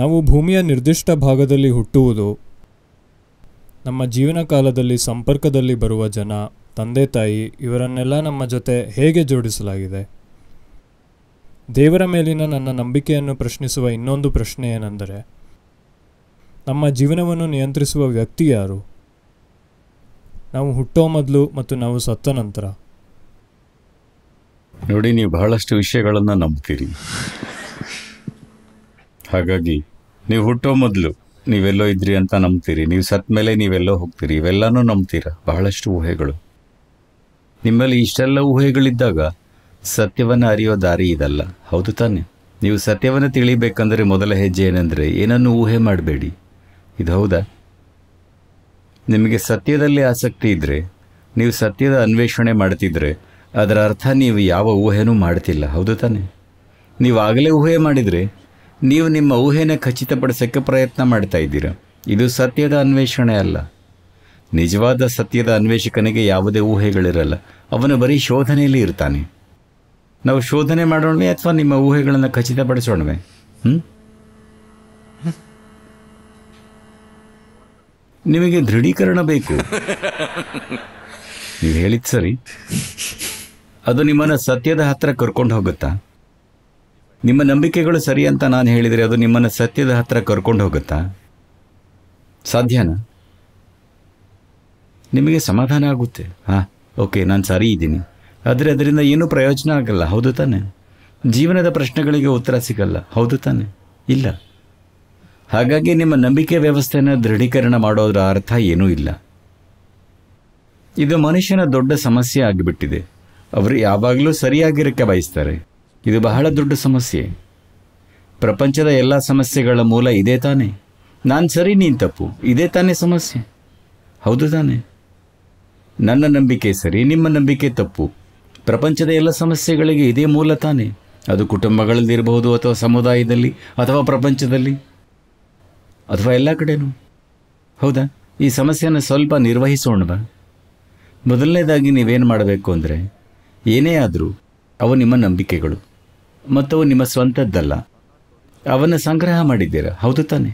ನಾವು ಭೂಮಿಯ ನಿರ್ದಿಷ್ಟ ಭಾಗದಲ್ಲಿ ಹುಟ್ಟುವುದು ನಮ್ಮ ಜೀವನ ಕಾಲದಲ್ಲಿ ಸಂಪರ್ಕದಲ್ಲಿ ಬರುವ ಜನ ತಂದೆ ತಾಯಿ ಇವರನ್ನೆಲ್ಲ ನಮ್ಮ ಜೊತೆ ಹೇಗೆ ಜೋಡಿಸಲಾಗಿದೆ ದೇವರ ಮೇಲಿನ ನನ್ನ ನಂಬಿಕೆಯನ್ನು ಪ್ರಶ್ನಿಸುವ ಇನ್ನೊಂದು ಪ್ರಶ್ನೆ ಏನೆಂದರೆ ನಮ್ಮ ಜೀವನವನ್ನು ನಿಯಂತ್ರಿಸುವ ವ್ಯಕ್ತಿ ಯಾರು ನಾವು ಹುಟ್ಟೋ ಮೊದಲು ಮತ್ತು ನಾವು ಸತ್ತ ನಂತರ ನೋಡಿ ನೀವು ಬಹಳಷ್ಟು ವಿಷಯಗಳನ್ನು ನಂಬ್ತೀರಿ ಹಾಗಾಗಿ ನೀವು ಹುಟ್ಟೋ ಮೊದಲು ನೀವೆಲ್ಲೋ ಇದ್ರಿ ಅಂತ ನಂಬ್ತೀರಿ ನೀವು ಸತ್ತ ಮೇಲೆ ನೀವೆಲ್ಲೋ ಹೋಗ್ತೀರಿ ಇವೆಲ್ಲನೂ ನಂಬ್ತೀರ ಬಹಳಷ್ಟು ಊಹೆಗಳು ನಿಮ್ಮಲ್ಲಿ ಇಷ್ಟೆಲ್ಲ ಊಹೆಗಳಿದ್ದಾಗ ಸತ್ಯವನ್ನು ಅರಿಯೋ ದಾರಿ ಇದಲ್ಲ ಹೌದು ತಾನೆ ನೀವು ಸತ್ಯವನ್ನು ತಿಳಿಬೇಕಂದ್ರೆ ಮೊದಲ ಹೆಜ್ಜೆ ಏನಂದರೆ ಏನನ್ನು ಊಹೆ ಮಾಡಬೇಡಿ ಇದು ಹೌದಾ ನಿಮಗೆ ಸತ್ಯದಲ್ಲಿ ಆಸಕ್ತಿ ಇದ್ದರೆ ನೀವು ಸತ್ಯದ ಅನ್ವೇಷಣೆ ಮಾಡ್ತಿದ್ರೆ ಅದರ ಅರ್ಥ ನೀವು ಯಾವ ಊಹೆನೂ ಮಾಡ್ತಿಲ್ಲ ಹೌದು ತಾನೆ ನೀವು ಆಗಲೇ ಊಹೆ ಮಾಡಿದರೆ ನೀವು ನಿಮ್ಮ ಊಹೆನ ಖಚಿತಪಡಿಸೋಕ್ಕೆ ಪ್ರಯತ್ನ ಮಾಡ್ತಾ ಇದ್ದೀರಾ ಇದು ಸತ್ಯದ ಅನ್ವೇಷಣೆ ಅಲ್ಲ ನಿಜವಾದ ಸತ್ಯದ ಅನ್ವೇಷಕನಿಗೆ ಯಾವುದೇ ಊಹೆಗಳಿರಲ್ಲ ಅವನು ಬರೀ ಶೋಧನೆಯಲ್ಲಿ ಇರ್ತಾನೆ ನಾವು ಶೋಧನೆ ಮಾಡೋಣವೆ ಅಥವಾ ನಿಮ್ಮ ಊಹೆಗಳನ್ನು ಖಚಿತಪಡಿಸೋಣವೆ ನಿಮಗೆ ದೃಢೀಕರಣ ಬೇಕು ನೀವು ಹೇಳಿದ ಸರಿ ಅದು ನಿಮ್ಮನ್ನು ಸತ್ಯದ ಹತ್ತಿರ ಕರ್ಕೊಂಡು ಹೋಗುತ್ತಾ ನಿಮ್ಮ ನಂಬಿಕೆಗಳು ಸರಿ ಅಂತ ನಾನು ಹೇಳಿದರೆ ಅದು ನಿಮ್ಮನ್ನು ಸತ್ಯದ ಹತ್ರ ಕರ್ಕೊಂಡು ಹೋಗುತ್ತಾ ಸಾಧ್ಯನಾ ನಿಮಗೆ ಸಮಾಧಾನ ಆಗುತ್ತೆ ಹಾ ಓಕೆ ನಾನು ಸರಿ ಇದ್ದೀನಿ ಆದರೆ ಅದರಿಂದ ಏನೂ ಪ್ರಯೋಜನ ಆಗಲ್ಲ ಹೌದು ತಾನೆ ಜೀವನದ ಪ್ರಶ್ನೆಗಳಿಗೆ ಉತ್ತರ ಸಿಗಲ್ಲ ಹೌದು ತಾನೆ ಇಲ್ಲ ಹಾಗಾಗಿ ನಿಮ್ಮ ನಂಬಿಕೆ ವ್ಯವಸ್ಥೆಯನ್ನು ದೃಢೀಕರಣ ಮಾಡೋದರ ಅರ್ಥ ಏನೂ ಇಲ್ಲ ಇದು ಮನುಷ್ಯನ ದೊಡ್ಡ ಸಮಸ್ಯೆ ಆಗಿಬಿಟ್ಟಿದೆ ಅವರು ಯಾವಾಗಲೂ ಸರಿಯಾಗಿರಕ್ಕೆ ಬಯಸ್ತಾರೆ ಇದು ಬಹಳ ದೊಡ್ಡ ಸಮಸ್ಯೆ ಪ್ರಪಂಚದ ಎಲ್ಲ ಸಮಸ್ಯೆಗಳ ಮೂಲ ಇದೇ ತಾನೇ ನಾನು ಸರಿ ನೀನು ತಪ್ಪು ಇದೇ ತಾನೇ ಸಮಸ್ಯೆ ಹೌದು ತಾನೆ ನನ್ನ ನಂಬಿಕೆ ಸರಿ ನಿಮ್ಮ ನಂಬಿಕೆ ತಪ್ಪು ಪ್ರಪಂಚದ ಎಲ್ಲ ಸಮಸ್ಯೆಗಳಿಗೆ ಇದೇ ಮೂಲ ತಾನೆ ಅದು ಇರಬಹುದು ಅಥವಾ ಸಮುದಾಯದಲ್ಲಿ ಅಥವಾ ಪ್ರಪಂಚದಲ್ಲಿ ಅಥವಾ ಎಲ್ಲ ಕಡೆನೂ ಹೌದಾ ಈ ಸಮಸ್ಯೆಯನ್ನು ಸ್ವಲ್ಪ ನಿರ್ವಹಿಸೋಣ ಬಾ ಮೊದಲನೇದಾಗಿ ನೀವೇನು ಮಾಡಬೇಕು ಅಂದರೆ ಏನೇ ಆದರೂ ಅವು ನಿಮ್ಮ ನಂಬಿಕೆಗಳು ಮತ್ತು ನಿಮ್ಮ ಸ್ವಂತದ್ದಲ್ಲ ಅವನ್ನು ಸಂಗ್ರಹ ಮಾಡಿದ್ದೀರ ಹೌದು ತಾನೆ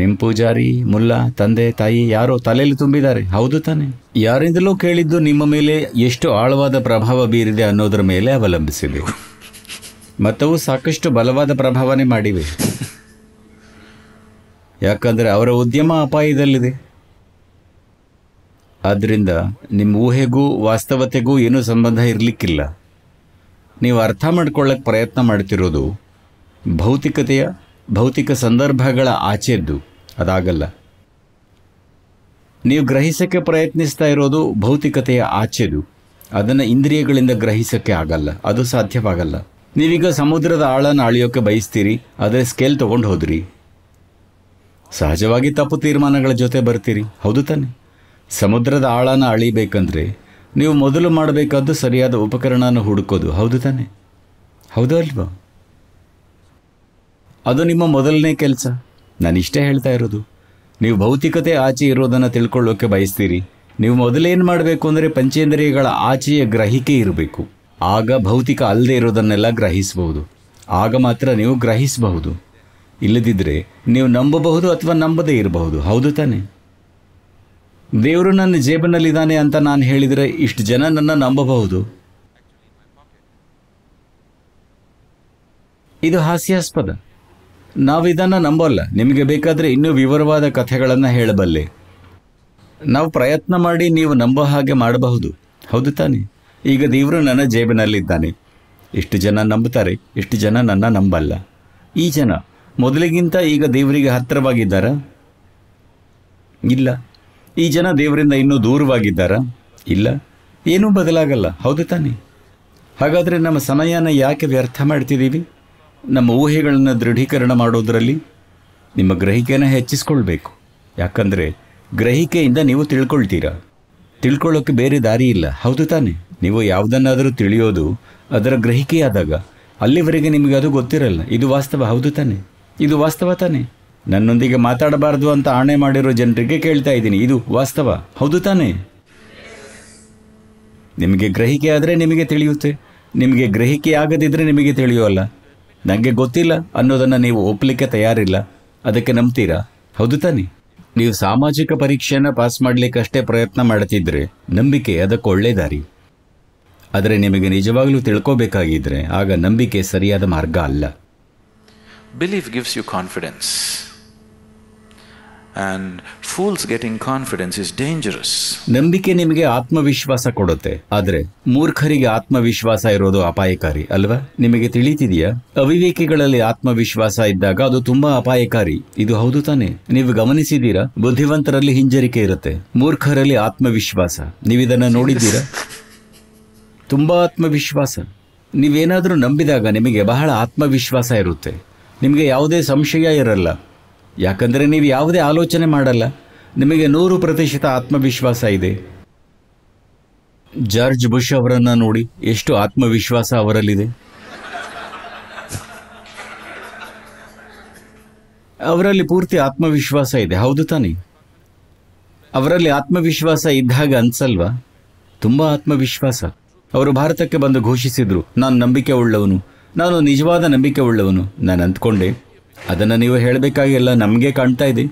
ನಿಮ್ಮ ಪೂಜಾರಿ ಮುಲ್ಲ ತಂದೆ ತಾಯಿ ಯಾರೋ ತಲೆಯಲ್ಲಿ ತುಂಬಿದ್ದಾರೆ ಹೌದು ತಾನೆ ಯಾರಿಂದಲೂ ಕೇಳಿದ್ದು ನಿಮ್ಮ ಮೇಲೆ ಎಷ್ಟು ಆಳವಾದ ಪ್ರಭಾವ ಬೀರಿದೆ ಅನ್ನೋದರ ಮೇಲೆ ಅವಲಂಬಿಸಿದೆ ಮತ್ತವು ಸಾಕಷ್ಟು ಬಲವಾದ ಪ್ರಭಾವನೇ ಮಾಡಿವೆ ಯಾಕಂದರೆ ಅವರ ಉದ್ಯಮ ಅಪಾಯದಲ್ಲಿದೆ ಆದ್ದರಿಂದ ನಿಮ್ಮ ಊಹೆಗೂ ವಾಸ್ತವತೆಗೂ ಏನೂ ಸಂಬಂಧ ಇರಲಿಕ್ಕಿಲ್ಲ ನೀವು ಅರ್ಥ ಮಾಡ್ಕೊಳ್ಳೋಕ್ಕೆ ಪ್ರಯತ್ನ ಮಾಡ್ತಿರೋದು ಭೌತಿಕತೆಯ ಭೌತಿಕ ಸಂದರ್ಭಗಳ ಆಚೆದ್ದು ಅದಾಗಲ್ಲ ನೀವು ಗ್ರಹಿಸೋಕ್ಕೆ ಪ್ರಯತ್ನಿಸ್ತಾ ಇರೋದು ಭೌತಿಕತೆಯ ಆಚೆದು ಅದನ್ನು ಇಂದ್ರಿಯಗಳಿಂದ ಗ್ರಹಿಸೋಕ್ಕೆ ಆಗಲ್ಲ ಅದು ಸಾಧ್ಯವಾಗಲ್ಲ ನೀವೀಗ ಸಮುದ್ರದ ಆಳನ ಅಳಿಯೋಕ್ಕೆ ಬಯಸ್ತೀರಿ ಆದರೆ ಸ್ಕೇಲ್ ತೊಗೊಂಡು ಹೋದ್ರಿ ಸಹಜವಾಗಿ ತಪ್ಪು ತೀರ್ಮಾನಗಳ ಜೊತೆ ಬರ್ತೀರಿ ಹೌದು ತಾನೆ ಸಮುದ್ರದ ಆಳನ ಅಳಿಬೇಕಂದ್ರೆ ನೀವು ಮೊದಲು ಮಾಡಬೇಕಾದ್ದು ಸರಿಯಾದ ಉಪಕರಣನ ಹುಡುಕೋದು ಹೌದು ತಾನೆ ಹೌದು ಅಲ್ವಾ ಅದು ನಿಮ್ಮ ಮೊದಲನೇ ಕೆಲಸ ನಾನು ಇಷ್ಟೇ ಹೇಳ್ತಾ ಇರೋದು ನೀವು ಭೌತಿಕತೆ ಆಚೆ ಇರೋದನ್ನು ತಿಳ್ಕೊಳ್ಳೋಕೆ ಬಯಸ್ತೀರಿ ನೀವು ಮೊದಲೇನು ಮಾಡಬೇಕು ಅಂದರೆ ಪಂಚೇಂದ್ರಿಯಗಳ ಆಚೆಯ ಗ್ರಹಿಕೆ ಇರಬೇಕು ಆಗ ಭೌತಿಕ ಅಲ್ಲದೆ ಇರೋದನ್ನೆಲ್ಲ ಗ್ರಹಿಸಬಹುದು ಆಗ ಮಾತ್ರ ನೀವು ಗ್ರಹಿಸಬಹುದು ಇಲ್ಲದಿದ್ದರೆ ನೀವು ನಂಬಬಹುದು ಅಥವಾ ನಂಬದೇ ಇರಬಹುದು ಹೌದು ತಾನೆ ದೇವರು ನನ್ನ ಜೇಬಿನಲ್ಲಿದ್ದಾನೆ ಅಂತ ನಾನು ಹೇಳಿದರೆ ಇಷ್ಟು ಜನ ನನ್ನ ನಂಬಬಹುದು ಇದು ಹಾಸ್ಯಾಸ್ಪದ ನಾವು ಇದನ್ನು ನಂಬಲ್ಲ ನಿಮಗೆ ಬೇಕಾದರೆ ಇನ್ನೂ ವಿವರವಾದ ಕಥೆಗಳನ್ನು ಹೇಳಬಲ್ಲೆ ನಾವು ಪ್ರಯತ್ನ ಮಾಡಿ ನೀವು ನಂಬೋ ಹಾಗೆ ಮಾಡಬಹುದು ಹೌದು ತಾನೆ ಈಗ ದೇವರು ನನ್ನ ಜೇಬಿನಲ್ಲಿದ್ದಾನೆ ಇಷ್ಟು ಜನ ನಂಬುತ್ತಾರೆ ಇಷ್ಟು ಜನ ನನ್ನ ನಂಬಲ್ಲ ಈ ಜನ ಮೊದಲಿಗಿಂತ ಈಗ ದೇವರಿಗೆ ಹತ್ತಿರವಾಗಿದ್ದಾರಾ ಇಲ್ಲ ಈ ಜನ ದೇವರಿಂದ ಇನ್ನೂ ದೂರವಾಗಿದ್ದಾರಾ ಇಲ್ಲ ಏನೂ ಬದಲಾಗಲ್ಲ ಹೌದು ತಾನೆ ಹಾಗಾದರೆ ನಮ್ಮ ಸಮಯನ ಯಾಕೆ ವ್ಯರ್ಥ ಮಾಡ್ತಿದ್ದೀವಿ ನಮ್ಮ ಊಹೆಗಳನ್ನು ದೃಢೀಕರಣ ಮಾಡೋದರಲ್ಲಿ ನಿಮ್ಮ ಗ್ರಹಿಕೆನ ಹೆಚ್ಚಿಸ್ಕೊಳ್ಬೇಕು ಯಾಕಂದರೆ ಗ್ರಹಿಕೆಯಿಂದ ನೀವು ತಿಳ್ಕೊಳ್ತೀರಾ ತಿಳ್ಕೊಳ್ಳೋಕ್ಕೆ ಬೇರೆ ದಾರಿ ಇಲ್ಲ ಹೌದು ತಾನೆ ನೀವು ಯಾವುದನ್ನಾದರೂ ತಿಳಿಯೋದು ಅದರ ಗ್ರಹಿಕೆಯಾದಾಗ ಅಲ್ಲಿವರೆಗೆ ನಿಮಗೆ ಅದು ಗೊತ್ತಿರಲ್ಲ ಇದು ವಾಸ್ತವ ಹೌದು ತಾನೆ ಇದು ವಾಸ್ತವ ತಾನೆ ನನ್ನೊಂದಿಗೆ ಮಾತಾಡಬಾರ್ದು ಅಂತ ಆಣೆ ಮಾಡಿರೋ ಜನರಿಗೆ ಕೇಳ್ತಾ ಇದ್ದೀನಿ ಇದು ವಾಸ್ತವ ಹೌದು ತಾನೇ ನಿಮಗೆ ಗ್ರಹಿಕೆ ಆದರೆ ನಿಮಗೆ ತಿಳಿಯುತ್ತೆ ನಿಮಗೆ ಗ್ರಹಿಕೆ ಆಗದಿದ್ದರೆ ನಿಮಗೆ ತಿಳಿಯೋಲ್ಲ ನನಗೆ ಗೊತ್ತಿಲ್ಲ ಅನ್ನೋದನ್ನು ನೀವು ಒಪ್ಪಲಿಕ್ಕೆ ತಯಾರಿಲ್ಲ ಅದಕ್ಕೆ ನಂಬ್ತೀರಾ ಹೌದು ತಾನೆ ನೀವು ಸಾಮಾಜಿಕ ಪರೀಕ್ಷೆಯನ್ನು ಪಾಸ್ ಮಾಡಲಿಕ್ಕಷ್ಟೇ ಪ್ರಯತ್ನ ಮಾಡ್ತಿದ್ರೆ ನಂಬಿಕೆ ಅದಕ್ಕೆ ಒಳ್ಳೆ ದಾರಿ ಆದರೆ ನಿಮಗೆ ನಿಜವಾಗಲೂ ತಿಳ್ಕೋಬೇಕಾಗಿದ್ರೆ ಆಗ ನಂಬಿಕೆ ಸರಿಯಾದ ಮಾರ್ಗ ಅಲ್ಲ belief gives you confidence and fools getting confidence is dangerous ನಂಬಿಕೆ ನಿಮಗೆ ಆತ್ಮವಿಶ್ವಾಸ ಕೊಡುತ್ತೆ ಆದರೆ ಮೂರ್ಖರಿಗೆ ಆತ್ಮವಿಶ್ವಾಸ ಇರೋದು ಅಪಾಯಕಾರಿ ಅಲ್ವಾ ನಿಮಗೆ ತಿಳಿತಿದೆಯಾ ಅವಿವೇಕಿಗಳಲ್ಲಿ ಆತ್ಮವಿಶ್ವಾಸ ಇದ್ದಾಗ ಅದು ತುಂಬಾ ಅಪಾಯಕಾರಿ ಇದು ಹೌದು ತಾನೆ ನೀವು ಗಮನಿಸಿದೀರ ಬುದ್ಧಿವಂತರಲ್ಲಿ ಹಿಂಜರಿಕೆ ಇರುತ್ತೆ ಮೂರ್ಖರಲ್ಲಿ ಆತ್ಮವಿಶ್ವಾಸ ಇದನ್ನ ನೋಡಿದ್ದೀರಾ ತುಂಬಾ ಆತ್ಮವಿಶ್ವಾಸ ನೀವೇನಾದರೂ ನಂಬಿದಾಗ ನಿಮಗೆ ಬಹಳ ಆತ್ಮವಿಶ್ವಾಸ ಇರುತ್ತೆ ನಿಮಗೆ ಯಾವುದೇ ಸಂಶಯ ಇರಲ್ಲ ಯಾಕಂದರೆ ನೀವು ಯಾವುದೇ ಆಲೋಚನೆ ಮಾಡಲ್ಲ ನಿಮಗೆ ನೂರು ಪ್ರತಿಶತ ಆತ್ಮವಿಶ್ವಾಸ ಇದೆ ಜಾರ್ಜ್ ಬುಷ್ ಅವರನ್ನು ನೋಡಿ ಎಷ್ಟು ಆತ್ಮವಿಶ್ವಾಸ ಅವರಲ್ಲಿದೆ ಅವರಲ್ಲಿ ಪೂರ್ತಿ ಆತ್ಮವಿಶ್ವಾಸ ಇದೆ ಹೌದು ತಾನೇ ಅವರಲ್ಲಿ ಆತ್ಮವಿಶ್ವಾಸ ಇದ್ದಾಗ ಅನ್ಸಲ್ವ ತುಂಬ ಆತ್ಮವಿಶ್ವಾಸ ಅವರು ಭಾರತಕ್ಕೆ ಬಂದು ಘೋಷಿಸಿದ್ರು ನಾನು ನಂಬಿಕೆ ಉಳ್ಳವನು ನಾನು ನಿಜವಾದ ನಂಬಿಕೆ ಉಳ್ಳವನು ನಾನು ಅಂದ್ಕೊಂಡೆ ಅದನ್ನು ನೀವು ಹೇಳಬೇಕಾಗಿಲ್ಲ ನಮಗೆ ಕಾಣ್ತಾ ಇದೆ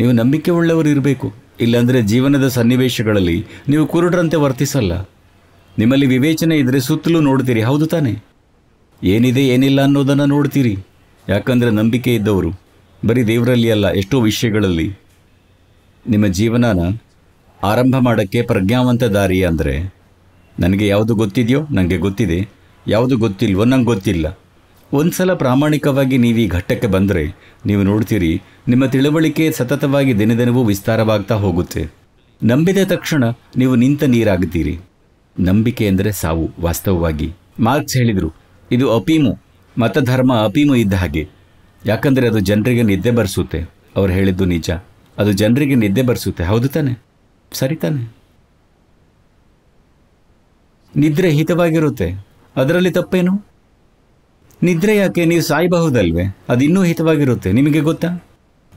ನೀವು ನಂಬಿಕೆ ಉಳ್ಳವರು ಇರಬೇಕು ಇಲ್ಲಾಂದರೆ ಜೀವನದ ಸನ್ನಿವೇಶಗಳಲ್ಲಿ ನೀವು ಕುರುಡ್ರಂತೆ ವರ್ತಿಸಲ್ಲ ನಿಮ್ಮಲ್ಲಿ ವಿವೇಚನೆ ಇದ್ದರೆ ಸುತ್ತಲೂ ನೋಡ್ತೀರಿ ಹೌದು ತಾನೇ ಏನಿದೆ ಏನಿಲ್ಲ ಅನ್ನೋದನ್ನು ನೋಡ್ತೀರಿ ಯಾಕಂದರೆ ನಂಬಿಕೆ ಇದ್ದವರು ಬರೀ ದೇವರಲ್ಲಿ ಅಲ್ಲ ಎಷ್ಟೋ ವಿಷಯಗಳಲ್ಲಿ ನಿಮ್ಮ ಜೀವನನ ಆರಂಭ ಮಾಡೋಕ್ಕೆ ಪ್ರಜ್ಞಾವಂತ ದಾರಿ ಅಂದರೆ ನನಗೆ ಯಾವುದು ಗೊತ್ತಿದೆಯೋ ನನಗೆ ಗೊತ್ತಿದೆ ಯಾವುದು ಗೊತ್ತಿಲ್ವೋ ನಂಗೆ ಗೊತ್ತಿಲ್ಲ ಒಂದ್ಸಲ ಸಲ ಪ್ರಾಮಾಣಿಕವಾಗಿ ನೀವು ಈ ಘಟ್ಟಕ್ಕೆ ಬಂದರೆ ನೀವು ನೋಡ್ತೀರಿ ನಿಮ್ಮ ತಿಳುವಳಿಕೆ ಸತತವಾಗಿ ದಿನದಿನವೂ ವಿಸ್ತಾರವಾಗ್ತಾ ಹೋಗುತ್ತೆ ನಂಬಿದ ತಕ್ಷಣ ನೀವು ನಿಂತ ನೀರಾಗುತ್ತೀರಿ ನಂಬಿಕೆ ಅಂದರೆ ಸಾವು ವಾಸ್ತವವಾಗಿ ಮಾರ್ಕ್ಸ್ ಹೇಳಿದರು ಇದು ಅಪೀಮು ಮತಧರ್ಮ ಅಪೀಮು ಇದ್ದ ಹಾಗೆ ಯಾಕಂದರೆ ಅದು ಜನರಿಗೆ ನಿದ್ದೆ ಬರೆಸುತ್ತೆ ಅವ್ರು ಹೇಳಿದ್ದು ನಿಜ ಅದು ಜನರಿಗೆ ನಿದ್ದೆ ಬರೆಸುತ್ತೆ ಹೌದು ತಾನೆ ಸರಿ ತಾನೆ ನಿದ್ರೆ ಹಿತವಾಗಿರುತ್ತೆ ಅದರಲ್ಲಿ ತಪ್ಪೇನು ನಿದ್ರೆ ಯಾಕೆ ನೀವು ಸಾಯಬಹುದಲ್ವೇ ಇನ್ನೂ ಹಿತವಾಗಿರುತ್ತೆ ನಿಮಗೆ ಗೊತ್ತಾ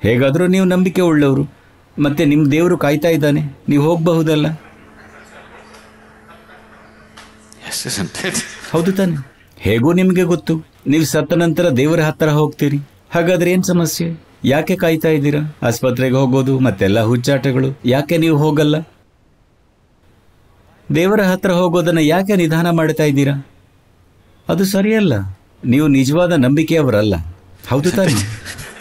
ಹೇಗಾದರೂ ನೀವು ನಂಬಿಕೆ ಉಳ್ಳವರು ಮತ್ತೆ ನಿಮ್ಮ ದೇವರು ಕಾಯ್ತಾ ಇದ್ದಾನೆ ನೀವು ಹೋಗಬಹುದಲ್ಲ ಹೌದು ತಾನೆ ಹೇಗೂ ನಿಮಗೆ ಗೊತ್ತು ನೀವು ಸತ್ತ ನಂತರ ದೇವರ ಹತ್ತಿರ ಹೋಗ್ತೀರಿ ಹಾಗಾದ್ರೆ ಏನು ಸಮಸ್ಯೆ ಯಾಕೆ ಕಾಯ್ತಾ ಇದ್ದೀರಾ ಆಸ್ಪತ್ರೆಗೆ ಹೋಗೋದು ಮತ್ತೆಲ್ಲ ಹುಚ್ಚಾಟಗಳು ಯಾಕೆ ನೀವು ಹೋಗಲ್ಲ ದೇವರ ಹತ್ರ ಹೋಗೋದನ್ನ ಯಾಕೆ ನಿಧಾನ ಮಾಡ್ತಾ ಇದ್ದೀರಾ ಅದು ಸರಿಯಲ್ಲ ನೀವು ನಿಜವಾದ ನಂಬಿಕೆಯವರಲ್ಲ ಹೌದು ತಾನೆ